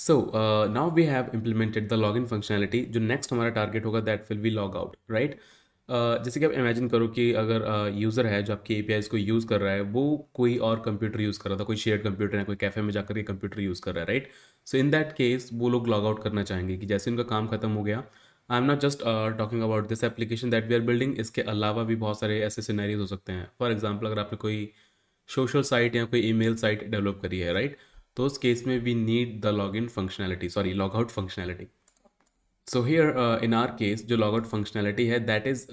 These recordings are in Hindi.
So now we have implemented the log in functionality जो नेक्स्ट हमारा टारगेट होगा that will be log out right जैसे कि आप इमेजिन करो कि अगर यूज़र uh, है जो आपके ए को यूज़ कर रहा है वो कोई और कंप्यूटर यूज़ कर रहा था कोई शेयर कंप्यूटर है कोई कैफ़े में जाकर के कंप्यूटर यूज़ कर रहा है right so in that case वो लोग लॉग आउट करना चाहेंगे कि जैसे उनका काम खत्म हो गया I am not just talking about this application that we are building इसके अलावा भी बहुत सारे ऐसे सीनारीज हो सकते हैं फॉर एग्जाम्पल अगर आपने कोई सोशल साइट या कोई ईमेल साइट डेवलप करी है राइट right? तो उस केस में we need the log in functionality sorry log out functionality so here in our case जो लॉग आउट फंक्शनैलिटी है दैट इज़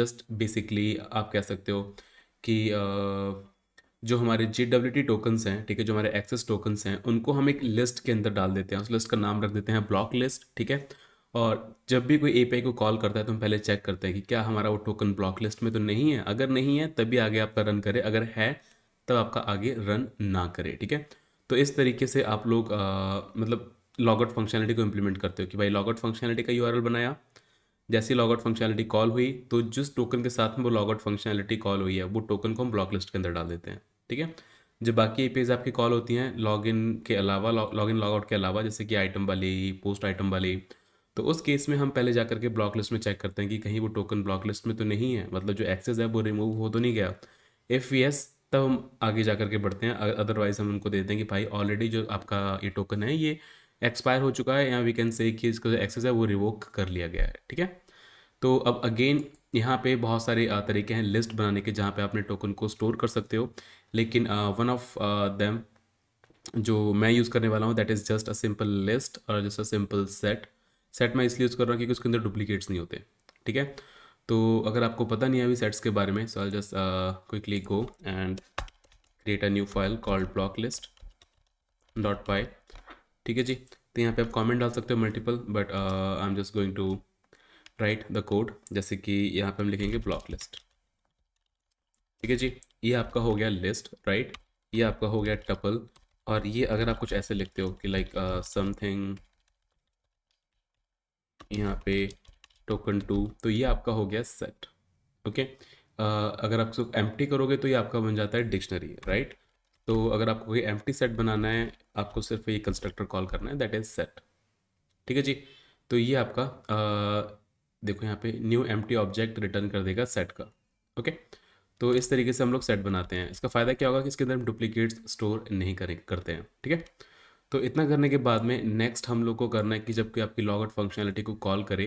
जस्ट बेसिकली आप कह सकते हो कि uh, जो हमारे जी डब्ल्यू टी टोकन्स हैं ठीक है जो हमारे एक्सेस टोकन्स हैं उनको हम एक लिस्ट के अंदर डाल देते हैं उस लिस्ट का नाम रख देते हैं ब्लॉक लिस्ट ठीक है और जब भी कोई ए को कॉल करता है तो हम पहले चेक करते हैं कि क्या हमारा वो टोकन ब्लॉक लिस्ट में तो नहीं है अगर नहीं है तभी आगे आपका रन करे अगर है तब आपका आगे रन ना करे ठीक है तो इस तरीके से आप लोग आ, मतलब लॉगआउट फंक्शनलिटी को इम्प्लीमेंट करते हो कि भाई लॉगआउट फंक्शनलिटी का यू बनाया जैसे ही लॉगआउट फंक्शनलिटी कॉल हुई तो जिस टोकन के साथ में वो लॉगआउट फंक्शनलिटी कॉल हुई है वो टोकन को हम ब्लॉक लिस्ट के अंदर डाल देते हैं ठीक है जो बाकी ए आपकी कॉल होती हैं लॉग इन के अलावा लॉग इन लॉगआउट के अलावा जैसे कि आइटम वाली पोस्ट आइटम वाली तो उस केस में हम पहले जा करके ब्लॉक लिस्ट में चेक करते हैं कि कहीं वो टोकन ब्लॉक लिस्ट में तो नहीं है मतलब जो एक्सेस है वो रिमूव हो तो नहीं गया इफ़ यस तब हम आगे जा कर के बढ़ते हैं अदरवाइज़ हम उनको दे दें कि भाई ऑलरेडी जो आपका ये टोकन है ये एक्सपायर हो चुका है या वी कैन से कि इसका जो एक्सेस है वो रिवोक कर लिया गया है ठीक है तो अब अगेन यहाँ पे बहुत सारे तरीके हैं लिस्ट बनाने के जहाँ पे आप अपने टोकन को स्टोर कर सकते हो लेकिन वन ऑफ देम जो मैं यूज़ करने वाला हूँ that is just a simple list और just a simple set set मैं इसलिए यूज़ कर रहा हूँ क्योंकि उसके अंदर डुप्लीकेट्स नहीं होते ठीक है तो अगर आपको पता नहीं है अभी सेट्स के बारे में so I just quickly go and create a new file called block list dot py ठीक है जी तो यहाँ पे आप कमेंट डाल सकते हो multiple but I am just going to write the code जैसे कि यहाँ पे हम लिखेंगे ब्लॉक लिस्ट ठीक है जी ये आपका हो गया लिस्ट राइट right? ये आपका हो गया टपल और ये अगर आप कुछ ऐसे लिखते हो कि लाइक समथिंग uh, यहाँ पे टोकन टू तो ये आपका हो गया सेट ओके uh, अगर आप इसको एम्प्टी करोगे तो ये आपका बन जाता है डिक्शनरी राइट right? तो अगर आपको कोई एम सेट बनाना है आपको सिर्फ ये कंस्ट्रक्टर कॉल करना है दैट इज़ सेट ठीक है जी तो ये आपका आ, देखो यहाँ पे न्यू एम ऑब्जेक्ट रिटर्न कर देगा सेट का ओके तो इस तरीके से हम लोग सेट बनाते हैं इसका फ़ायदा क्या होगा कि इसके अंदर हम डुप्लीकेट्स स्टोर नहीं करें करते हैं ठीक है तो इतना करने के बाद में नेक्स्ट हम लोग को करना है कि जबकि आपकी लॉग आउट फंक्शनैलिटी को कॉल करे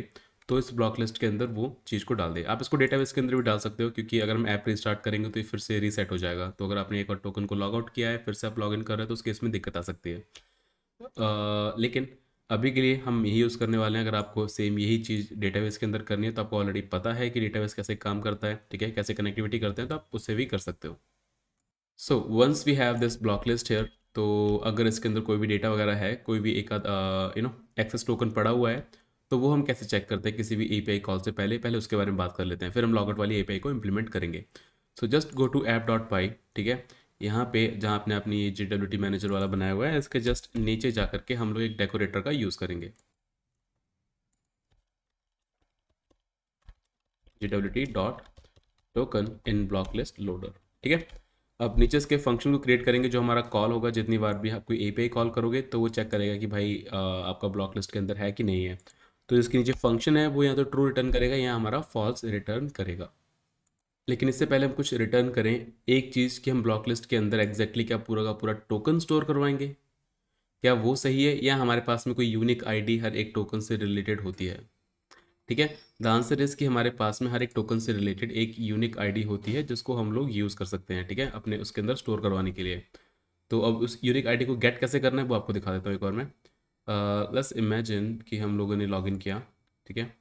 तो इस ब्लॉक लिस्ट के अंदर वो चीज़ को डाल दे आप इसको डेटाबेस के अंदर भी डाल सकते हो क्योंकि अगर हम ऐप रीस्टार्ट करेंगे तो ये फिर से रीसेट हो जाएगा तो अगर आपने एक और टोकन को लॉग आउट किया है फिर से आप लॉग इन कर रहे हैं तो उस केस में दिक्कत आ सकती है आ, लेकिन अभी के लिए हम यही यूज़ करने वाले हैं अगर आपको सेम यही चीज़ डेटाबेस के अंदर करनी है तो आपको ऑलरेडी पता है कि डेटाबेस कैसे काम करता है ठीक है कैसे कनेक्टिविटी करते हैं तो आप उससे भी कर सकते हो so once we have this block list here तो अगर इसके अंदर कोई भी डेटा वगैरह है कोई भी एक आध यू नो एक्सेस टोकन पड़ा हुआ है तो वो हम कैसे चेक करते हैं किसी भी ए कॉल से पहले पहले उसके बारे में बात कर लेते हैं फिर हम लॉगआउट वाली ए को इम्प्लीमेंट करेंगे so just go to app dot py ठीक है यहाँ पे जहाँ आपने अपनी जी डब्ल्यू टी मैनेजर वाला बनाया हुआ है इसके जस्ट नीचे जा करके हम लोग एक डेकोरेटर का यूज़ करेंगे J W T dot token in block list loader ठीक है अब नीचे इसके फंक्शन को क्रिएट करेंगे जो हमारा कॉल होगा जितनी बार भी आप कोई ए कॉल करोगे तो वो चेक करेगा कि भाई आपका ब्लॉक लिस्ट के अंदर है कि नहीं है तो इसके नीचे फंक्शन है वो या तो ट्रू रिटर्न करेगा या हमारा फॉल्स रिटर्न करेगा लेकिन इससे पहले हम कुछ रिटर्न करें एक चीज़ कि हम ब्लॉक लिस्ट के अंदर एग्जैक्टली exactly क्या पूरा का पूरा टोकन स्टोर करवाएंगे क्या वो सही है या हमारे पास में कोई यूनिक आईडी हर एक टोकन से रिलेटेड होती है ठीक है द आंसर इज कि हमारे पास में हर एक टोकन से रिलेटेड एक यूनिक आईडी होती है जिसको हम लोग यूज़ कर सकते हैं ठीक है अपने उसके अंदर स्टोर करवाने के लिए तो अब उस यूनिक आईडी को गेट कैसे करना है वो आपको दिखा देता हूँ एक और मैं लेट्स uh, इमेजिन कि हम लोगों ने लॉगिन किया ठीक है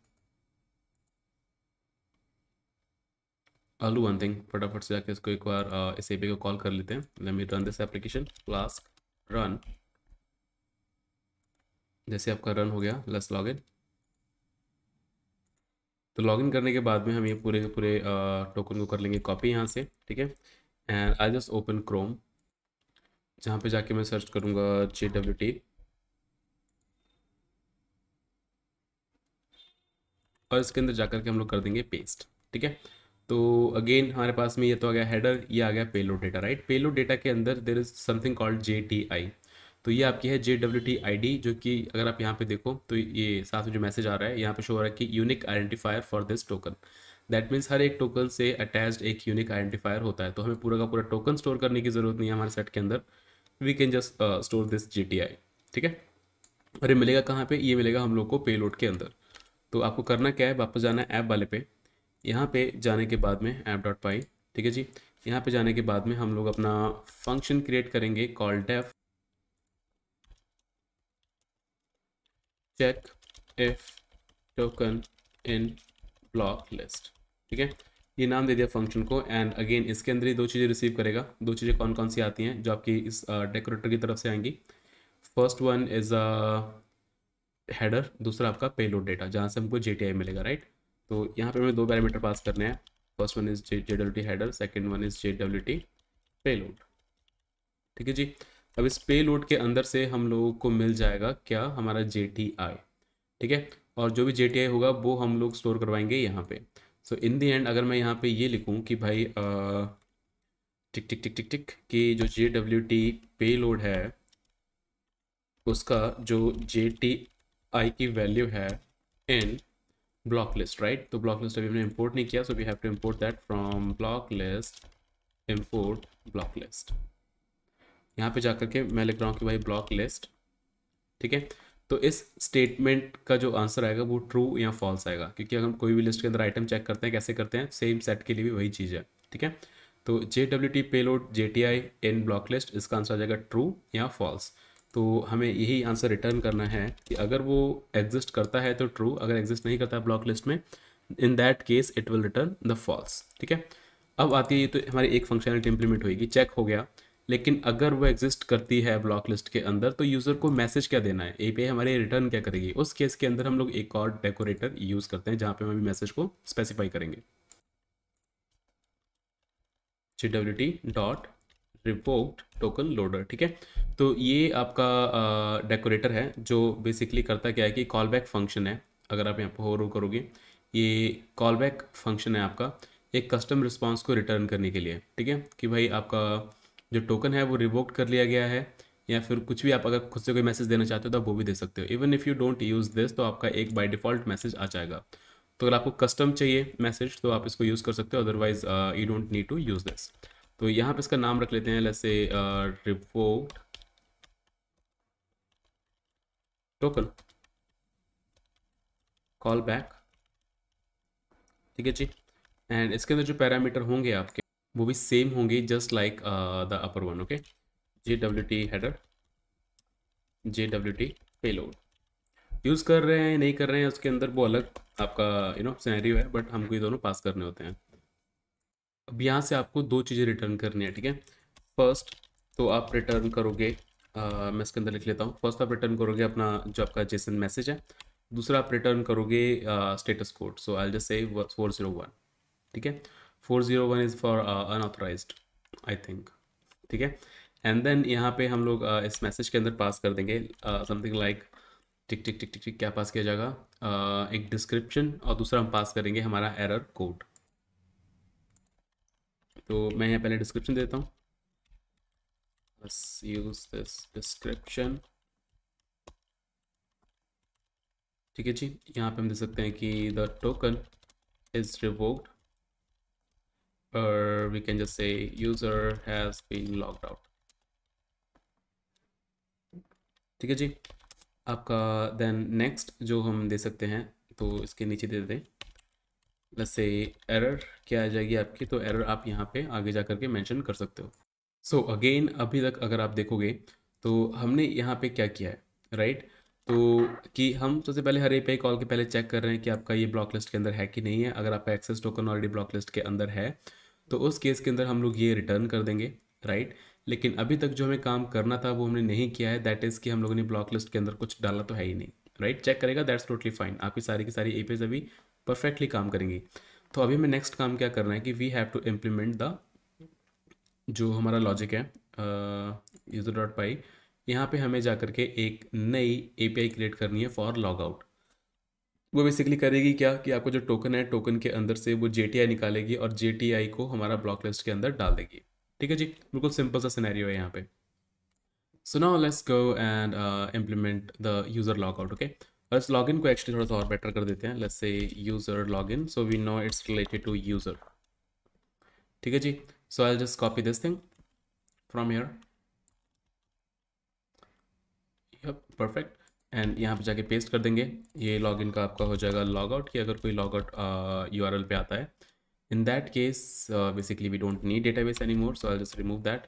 आलू वन थिंग फटाफट से जाके इसको एक बार एस ए को कॉल कर लेते हैं let me run this application flask run जैसे आपका रन हो गया लेट्स इन तो लॉगिन करने के बाद में हम ये पूरे के पूरे टोकन को कर लेंगे कॉपी यहाँ से ठीक है and I just open Chrome जहाँ पे जाके मैं सर्च करूँगा जे डब्ल्यू टी और इसके अंदर जाकर के हम लोग कर देंगे पेस्ट ठीक है तो अगेन हमारे पास में ये तो आ गया हेडर ये आ गया payload data right payload data के अंदर there is something called J T I तो ये आपकी है J W T I D जो कि अगर आप यहाँ पे देखो तो ये साथ में जो मैसेज आ रहा है यहाँ पे शो हो रहा है कि unique identifier for this token that means हर एक टोकन से अटैच्ड एक यूनिक आइडेंटिफायर होता है तो हमें पूरा का पूरा टोकन स्टोर करने की ज़रूरत नहीं है हमारे सेट के अंदर we can just store this जी ठीक है और ये मिलेगा कहाँ पे ये मिलेगा हम लोग को पेलोड के अंदर तो आपको करना क्या है वापस जाना है ऐप वाले पे यहाँ पे जाने के बाद में ऐप डॉट पाई ठीक है जी यहाँ पे जाने के बाद में हम लोग अपना फंक्शन क्रिएट करेंगे call def check if token in block list ठीक है ये नाम दे दिया फंक्शन को एंड अगेन इसके अंदर ही दो चीज़ें रिसीव करेगा दो चीज़ें कौन कौन सी आती हैं जो आपकी इस डेकोरेटर की तरफ से आएंगी फर्स्ट वन इज़ हैडर दूसरा आपका पेलोड डेटा जहाँ से हमको जे मिलेगा राइट तो यहाँ पे हमें दो पैरामीटर पास करने हैं first one is J W T header second one is J W T payload ठीक है जी अब इस पे लोड के अंदर से हम लोगों को मिल जाएगा क्या हमारा जे ठीक है और जो भी जे होगा वो हम लोग स्टोर करवाएंगे यहाँ पे सो इन दी एंड अगर मैं यहाँ पे ये लिखूँ कि भाई टिक टिक टिक टिक टिक कि जो J W T payload है उसका जो जे टी आई की वैल्यू है इन ब्लॉक लिस्ट राइट तो ब्लॉक लिस्ट अभी हमने इम्पोर्ट नहीं किया so we have to import that from block list import block list यहाँ पे जाकर के मैं लिख रहा हूँ कि भाई ब्लॉक लिस्ट ठीक है तो इस स्टेटमेंट का जो आंसर आएगा वो ट्रू या फॉल्स आएगा क्योंकि अगर हम कोई भी लिस्ट के अंदर आइटम चेक करते हैं कैसे करते हैं सेम सेट के लिए भी वही चीज़ है ठीक है तो J W T payload J T I in block list इसका आंसर आ जाएगा ट्रू या फॉल्स तो हमें यही आंसर रिटर्न करना है कि अगर वो एग्जिस्ट करता है तो ट्रू अगर एग्जिस्ट नहीं करता ब्लॉक लिस्ट में in that case it will return the false ठीक है अब आती है तो हमारी एक फंक्शनलिटी इंप्लीमेंट होगी चेक हो गया लेकिन अगर वो एग्जिस्ट करती है ब्लॉक लिस्ट के अंदर तो यूज़र को मैसेज क्या देना है ए हमारे रिटर्न क्या करेगी उस केस के अंदर हम लोग एक और डेकोरेटर यूज़ करते हैं जहाँ पे हम अभी मैसेज को स्पेसिफाई करेंगे J W T dot revoked token loader ठीक है तो ये आपका डेकोरेटर है जो बेसिकली करता क्या है कि कॉल बैक फंक्शन है अगर आप यहाँ पर होर करोगे ये कॉल बैक फंक्शन है आपका एक कस्टम रिस्पॉन्स को रिटर्न करने के लिए ठीक है कि भाई आपका जो टोकन है वो रिवोक्ट कर लिया गया है या फिर कुछ भी आप अगर खुद से कोई मैसेज देना चाहते हो तो आप वो भी दे सकते हो even if you don't use this तो आपका एक बाय डिफ़ॉल्ट मैसेज आ जाएगा तो अगर आपको कस्टम चाहिए मैसेज तो आप इसको यूज़ कर सकते हो otherwise you don't need to use this तो यहाँ पे इसका नाम रख लेते हैं जैसे रिपोर्ट टोकन कॉल बैक ठीक है जी एंड इसके अंदर जो पैरामीटर होंगे आपके वो भी सेम होंगे just like the upper one okay J W T header J W T payload use कर रहे हैं नहीं कर रहे हैं उसके अंदर वो अलग आपका यू नो सिनेरियो है बट हमको ये दोनों पास करने होते हैं अब यहाँ से आपको दो चीज़ें रिटर्न करनी है ठीक है फर्स्ट तो आप रिटर्न करोगे आ, मैं इसके अंदर लिख लेता हूँ फर्स्ट आप रिटर्न करोगे अपना जो आपका जेसन मैसेज है दूसरा आप रिटर्न करोगे status code so I just say four zero one ठीक है four zero one is for unauthorized I think ठीक है एंड देन यहाँ पे हम लोग uh, इस मैसेज के अंदर पास कर देंगे समथिंग लाइक टिक टिक टिक टिक टिक क्या पास किया जाएगा uh, एक डिस्क्रिप्शन और दूसरा हम पास करेंगे हमारा एरर कोड तो मैं यहाँ पहले डिस्क्रिप्शन देता हूँ let's ठीक है जी यहाँ पे हम देख सकते हैं कि द टोकन इज रिवोक्ड और we can just say user has been logged out ठीक है जी आपका देन नेक्स्ट जो हम दे सकते हैं तो इसके नीचे दे दें प्लस से एरर क्या आ जाएगी आपकी तो एरर आप यहाँ पे आगे जा करके मेंशन कर सकते हो सो so, अगेन अभी तक अगर आप देखोगे तो हमने यहाँ पे क्या किया है राइट right? तो कि हम सबसे पहले हर ए पी कॉल के पहले चेक कर रहे हैं कि आपका ये ब्लॉक लिस्ट के अंदर है कि नहीं है अगर आपका access token already block list के अंदर है तो उस केस के अंदर हम लोग ये रिटर्न कर देंगे राइट right? लेकिन अभी तक जो हमें काम करना था वो हमने नहीं किया है दैट इज़ कि हम लोगों ने ब्लॉक लिस्ट के अंदर कुछ डाला तो है ही नहीं राइट right? चेक करेगा दैट्स टोटली फाइन आपकी सारी की सारी ए अभी परफेक्टली काम करेंगी तो अभी हमें नेक्स्ट काम क्या करना है कि we have to implement the जो हमारा लॉजिक है यूजर डॉट पाई यहाँ पे हमें जा करके एक नई एपीआई क्रिएट करनी है फॉर लॉग आउट वो बेसिकली करेगी क्या कि आपको जो टोकन है टोकन के अंदर से वो जे निकालेगी और जे को हमारा ब्लॉक लिस्ट के अंदर डाल देगी ठीक है जी बिल्कुल सिंपल सा सिनेरियो है यहाँ पे so now let's go and implement the user log out okay बस लॉगिन को एक्चुअली थोड़ा सा और बेटर कर देते हैं let's say user login so we know it's related to user ठीक है जी so I just copy this thing from here perfect and यहाँ पे जाके पेस्ट कर देंगे ये लॉगिन का आपका हो जाएगा लॉग आउट कि अगर कोई log out U R L पे आता है that case basically we don't need database any more so I just remove that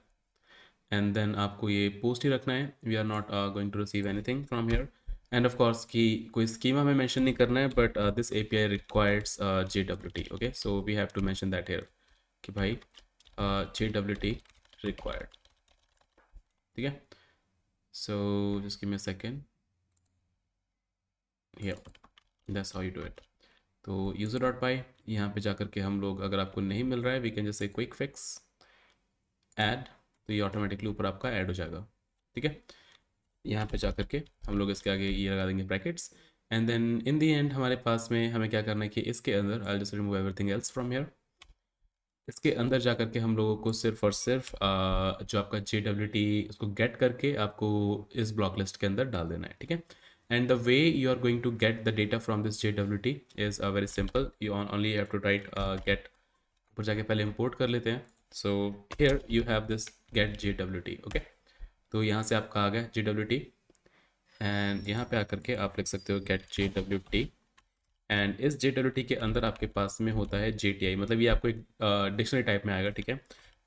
and then आपको ये पोस्ट ही रखना है we are not going to receive एनी थिंग from here and of course की कोई स्कीम हमें मैंशन नहीं करना है but this A P I requires J W T okay so we have to mention that here कि भाई जे डब्ल्यू टी रिक्वायर्ड ठीक है सो जिसकी मैं second that's how you do it तो यूजर डॉट बाई यहाँ पर जाकर के हम लोग अगर आपको नहीं मिल रहा है वी कैन जैसे क्विक फिक्स एड तो ये ऑटोमेटिकली ऊपर आपका एड हो जाएगा ठीक है यहाँ पे जा करके हम लोग इसके आगे ये लगा देंगे brackets and then in the end हमारे पास में हमें क्या करना है कि इसके अंदर I just remove everything else from here इसके अंदर जा करके हम लोगों को सिर्फ और सिर्फ आ, uh, जो आपका जे डब्ल्यू टी उसको गेट करके आपको इस ब्लॉक लिस्ट के अंदर डाल देना है ठीक है the way you are going to get the data from this J W T is a very simple you on only have to write get ऊपर जाके पहले इम्पोर्ट कर लेते हैं so you have this get J W T okay तो यहाँ से आपका आ गया जी डब्ल्यू टी एंड यहाँ पे आकर के आप लिख सकते हो get J W T and इस जे डब्ल्यू टी के अंदर आपके पास में होता है जे टी आई मतलब ये आपको एक डिक्शनरी टाइप में आएगा ठीक है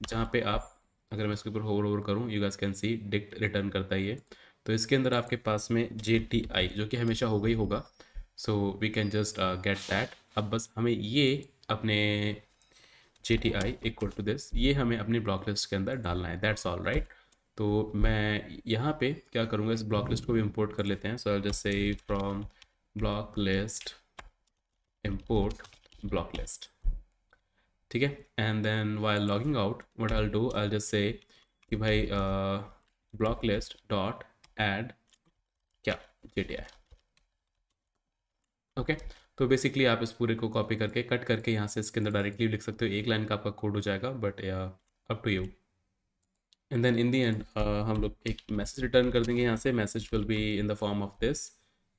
जहाँ पे आप अगर मैं इसके ऊपर होवर ओवर करूँ you guys can see dict return करता ही है तो इसके अंदर आपके पास में जे टी आई जो कि हमेशा होगा ही होगा so we can just get that अब बस हमें ये अपने J T I equal to this ये हमें अपनी ब्लॉक लिस्ट के अंदर डालना है दैट्स ऑल राइट तो मैं यहाँ पे क्या करूँगा इस ब्लॉक लिस्ट को भी इम्पोर्ट कर लेते हैं so just say from block list import block list ठीक है and then why logging out what all do I just say कि भाई ब्लॉक लिस्ट डॉट एड क्या जी टी आई ओके तो बेसिकली आप इस पूरे को कॉपी करके कट करके यहाँ से इसके अंदर डायरेक्टली लिख सकते हो एक लाइन का आपका कोड हो जाएगा but up to you and then in the end हम लोग एक मैसेज रिटर्न कर देंगे यहाँ से message will be in the form of this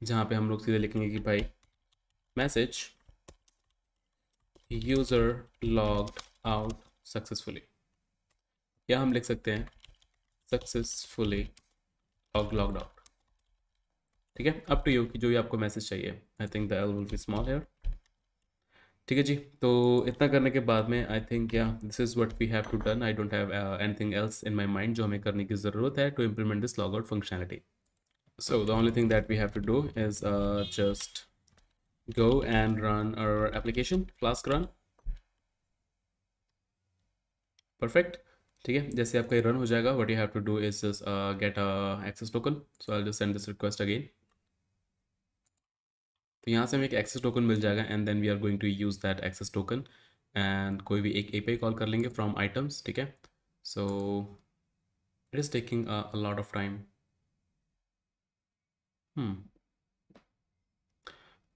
जहाँ पे हम लोग सीधे लिखेंगे कि भाई message user logged out successfully या हम लिख सकते हैं सक्सेसफुली लॉग लॉग्ड आउट ठीक है अप टू यू कि जो भी आपको मैसेज चाहिए I think the L will be small here ठीक है जी तो इतना करने के बाद में आई थिंक या this is what we have to done I don't have anything else in my mind जो हमें करने की ज़रूरत है to implement this log out functionality so the only thing that we have to do is just go and run our application flask run perfect ठीक है जैसे आपका रन हो जाएगा what you have to do is get access token so I just send this request again तो यहाँ से हमें एक एक्सेस टोकन मिल जाएगा and then we are going to use that access token and कोई भी एक ए कॉल कर लेंगे फ्रॉम आइटम्स ठीक है so it is taking a lot of time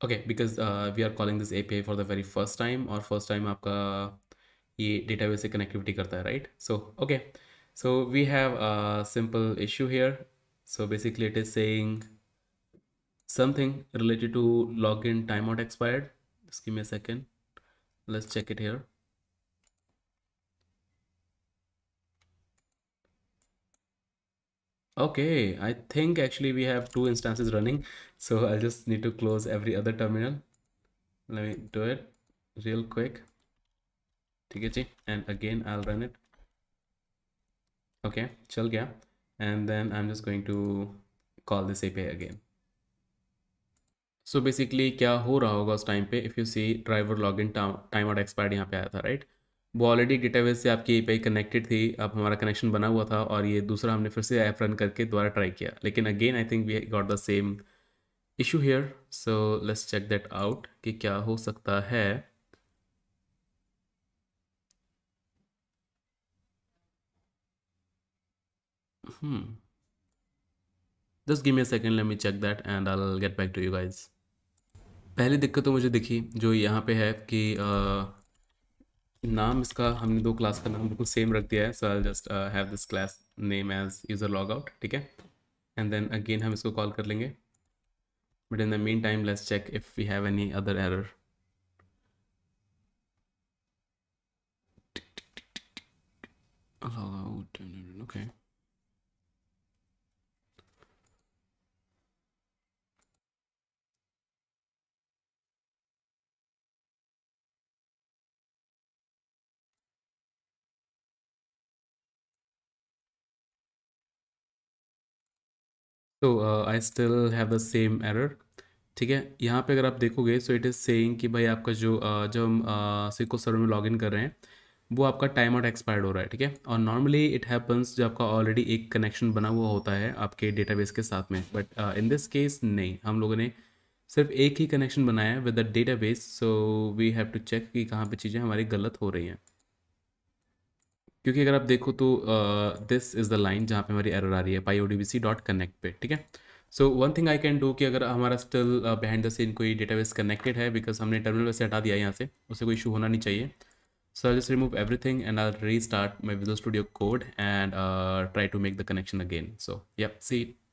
okay because we are calling this A P for the very first time और फर्स्ट टाइम आपका ये डेटा से कनेक्टिविटी करता है right so okay so we have simple issue here so basically it is saying something related to login timeout expired just give me a second let's check it here okay i think actually we have two instances running so i'll just need to close every other terminal let me do it real quick and again i'll run it okay chill, yeah. and then i'm just going to call this api again so basically क्या हो रहा होगा उस टाइम पे if you see driver log in time out expired यहाँ पे आया था राइट वो ऑलरेडी डेटाबेस से आपकी ए कनेक्टेड थी अब हमारा कनेक्शन बना हुआ था और ये दूसरा हमने फिर से ऐप रन करके दोबारा ट्राई किया लेकिन again I think we got the same issue here so let's check that out कि क्या हो सकता है hmm just give me a second let me check that and i'll get back to you guys पहली दिक्कत तो मुझे दिखी जो यहाँ पे है कि नाम इसका हमने दो क्लास का नाम बिल्कुल सेम रख दिया है so I just have this class name as user log out ठीक है एंड देन अगेन हम इसको कॉल कर लेंगे but in the mean time let's check if we have any other error log तो I still have the same error ठीक है यहाँ पे अगर आप देखोगे सो इट इज़ सेइंग कि भाई आपका जो uh, जब हम सिको सर्वर में लॉगिन कर रहे हैं वो आपका टाइम आउट एक्सपायर्ड हो रहा है ठीक है और नॉर्मली इट हैपन्स जो आपका ऑलरेडी एक कनेक्शन बना हुआ होता है आपके डेटाबेस के साथ में बट इन दिस केस नहीं हम लोगों ने सिर्फ एक ही कनेक्शन बनाया है with the database so we have to check कि कहाँ पे चीज़ें हमारी गलत हो रही हैं क्योंकि अगर आप देखो तो दिस इज़ द लाइन जहाँ पे हमारी एरर आ रही है py O D B C dot connect पे ठीक है so one thing I can do कि अगर हमारा स्टिल बिहाइंड द सीन कोई डेटाबेस कनेक्टेड है बिकॉज हमने टर्मिनल से हटा दिया यहाँ से उसे कोई इशू होना नहीं चाहिए so I just remove everything and I restart my visual studio code and try to make the connection again so yep C